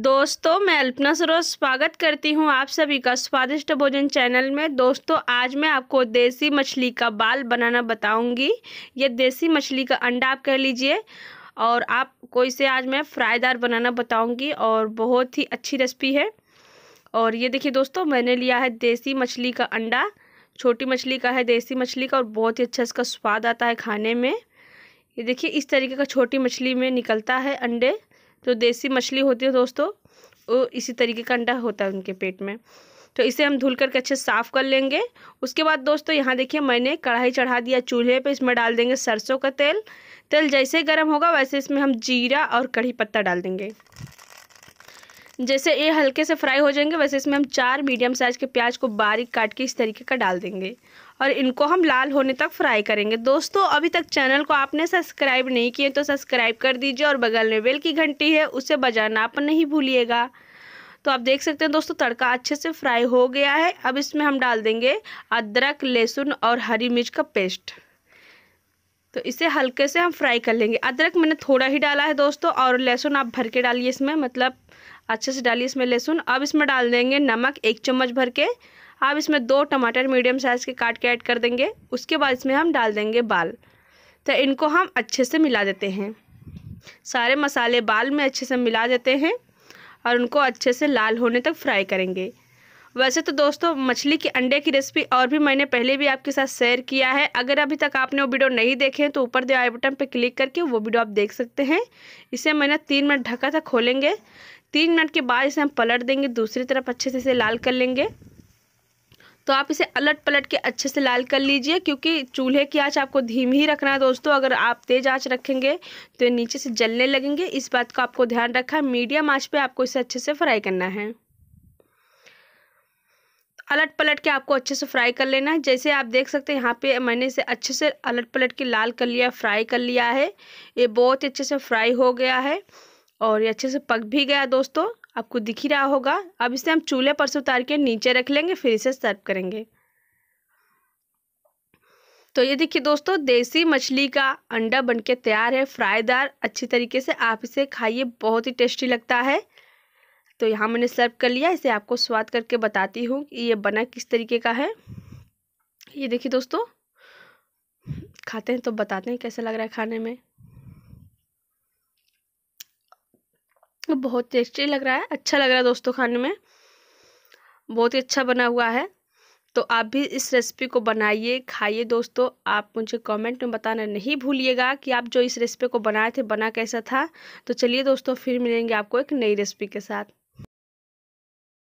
दोस्तों मैं अल्पना सरोज स्वागत करती हूं आप सभी का स्वादिष्ट भोजन चैनल में दोस्तों आज मैं आपको देसी मछली का बाल बनाना बताऊंगी ये देसी मछली का अंडा आप कह लीजिए और आप कोई से आज मैं फ्राईदार बनाना बताऊंगी और बहुत ही अच्छी रेसिपी है और ये देखिए दोस्तों मैंने लिया है देसी मछली का अंडा छोटी मछली का है देसी मछली का और बहुत ही अच्छा इसका स्वाद आता है खाने में ये देखिए इस तरीके का छोटी मछली में निकलता है अंडे तो देसी मछली होती है दोस्तों वो इसी तरीके का अंडा होता है उनके पेट में तो इसे हम धुल करके अच्छे साफ़ कर लेंगे उसके बाद दोस्तों यहाँ देखिए मैंने कढ़ाई चढ़ा दिया चूल्हे पे इसमें डाल देंगे सरसों का तेल तेल जैसे गर्म होगा वैसे इसमें हम जीरा और कढ़ी पत्ता डाल देंगे जैसे ये हल्के से फ्राई हो जाएंगे वैसे इसमें हम चार मीडियम साइज़ के प्याज को बारीक काट के इस तरीके का डाल देंगे और इनको हम लाल होने तक फ्राई करेंगे दोस्तों अभी तक चैनल को आपने सब्सक्राइब नहीं किए तो सब्सक्राइब कर दीजिए और बगल में बेल की घंटी है उसे बजाना आप नहीं भूलिएगा तो आप देख सकते हैं दोस्तों तड़का अच्छे से फ्राई हो गया है अब इसमें हम डाल देंगे अदरक लहसुन और हरी मिर्च का पेस्ट तो इसे हल्के से हम फ्राई कर लेंगे अदरक मैंने थोड़ा ही डाला है दोस्तों और लहसुन आप भर के डालिए इसमें मतलब अच्छे से डालिए इसमें लहसुन अब इसमें डाल देंगे नमक एक चम्मच भर के अब इसमें दो टमाटर मीडियम साइज़ के काट के ऐड कर देंगे उसके बाद इसमें हम डाल देंगे बाल तो इनको हम अच्छे से मिला देते हैं सारे मसाले बाल में अच्छे से मिला देते हैं और उनको अच्छे से लाल होने तक फ्राई करेंगे वैसे तो दोस्तों मछली के अंडे की रेसिपी और भी मैंने पहले भी आपके साथ शेयर किया है अगर अभी तक आपने वो वीडियो नहीं देखे तो ऊपर दिए आई बटन पर क्लिक करके वो वीडियो आप देख सकते हैं इसे मैंने तीन मिनट ढका था खोलेंगे तीन मिनट के बाद इसे हम पलट देंगे दूसरी तरफ अच्छे से इसे लाल कर लेंगे तो आप इसे अलट पलट के अच्छे से लाल कर लीजिए क्योंकि चूल्हे की आँच आपको धीमी ही रखना है दोस्तों अगर आप तेज़ आँच रखेंगे तो नीचे से जलने लगेंगे इस बात का आपको ध्यान रखा मीडियम आँच पर आपको इसे अच्छे से फ्राई करना है अलट पलट के आपको अच्छे से फ्राई कर लेना है जैसे आप देख सकते हैं यहाँ पे मैंने इसे अच्छे से अलट पलट के लाल कर लिया फ्राई कर लिया है ये बहुत ही अच्छे से फ्राई हो गया है और ये अच्छे से पक भी गया दोस्तों आपको दिख ही रहा होगा अब इसे हम चूल्हे पर से उतार के नीचे रख लेंगे फिर इसे सर्व करेंगे तो ये देखिए दोस्तों देसी मछली का अंडा बनके तैयार है फ्राईदार अच्छी तरीके से आप इसे खाइए बहुत ही टेस्टी लगता है तो यहाँ मैंने सर्व कर लिया इसे आपको स्वाद करके बताती हूँ कि ये बना किस तरीके का है ये देखिए दोस्तों खाते हैं तो बताते हैं कैसा लग रहा है खाने में बहुत टेस्टी लग रहा है अच्छा लग रहा है दोस्तों खाने में बहुत ही अच्छा बना हुआ है तो आप भी इस रेसिपी को बनाइए खाइए दोस्तों आप मुझे कमेंट में बताना नहीं भूलिएगा कि आप जो इस रेसिपी को बनाए थे बना कैसा था तो चलिए दोस्तों फिर मिलेंगे आपको एक नई रेसिपी के साथ